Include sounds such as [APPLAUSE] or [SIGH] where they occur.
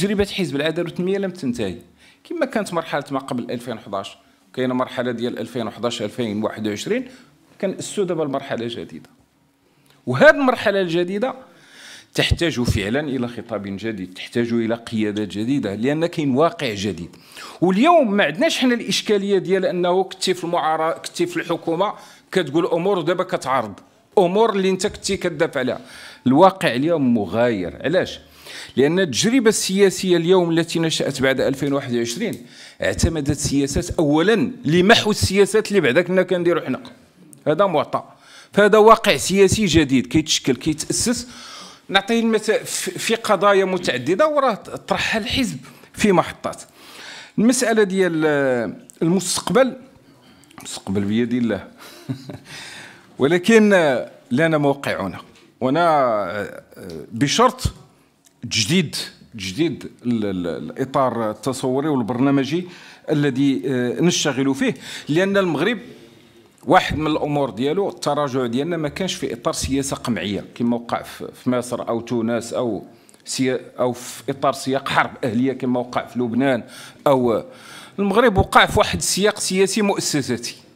تجربه حزب العداله والتنميه لم تنتهي كما كانت مرحله ما قبل 2011 كاينه مرحله ديال 2011 2021 كنأسوا دابا المرحله الجديده وهذه المرحله الجديده تحتاج فعلا الى خطاب جديد تحتاج الى قيادات جديده لان كاين واقع جديد واليوم ما عندناش حنا الاشكاليه ديال انه كنتي في المعارضه كنتي في الحكومه كتقول امور ودابا كتعارض امور اللي انت كنتي كدافع عليها الواقع اليوم مغاير علاش لأن التجربة السياسية اليوم التي نشأت بعد 2021 اعتمدت سياسات أولا لمحو السياسات اللي بعدا كنا كنديرو حنا هذا معطى فهذا واقع سياسي جديد كيتشكل كيتأسس نعطيه المثال في قضايا متعددة وراه طرحها الحزب في محطات المسألة ديال المستقبل المستقبل بيد الله [LAUGHS] ولكن لنا موقعنا وانا آه، آه، بشرط تجديد تجديد الاطار التصوري والبرنامجي الذي آه، نشتغل فيه لان المغرب واحد من الامور ديالو التراجع ديالنا ما كانش في اطار سياسه قمعيه كما وقع في مصر او تونس او او في اطار سياق حرب اهليه كما وقع في لبنان او المغرب وقع في واحد السياق سياسي مؤسساتي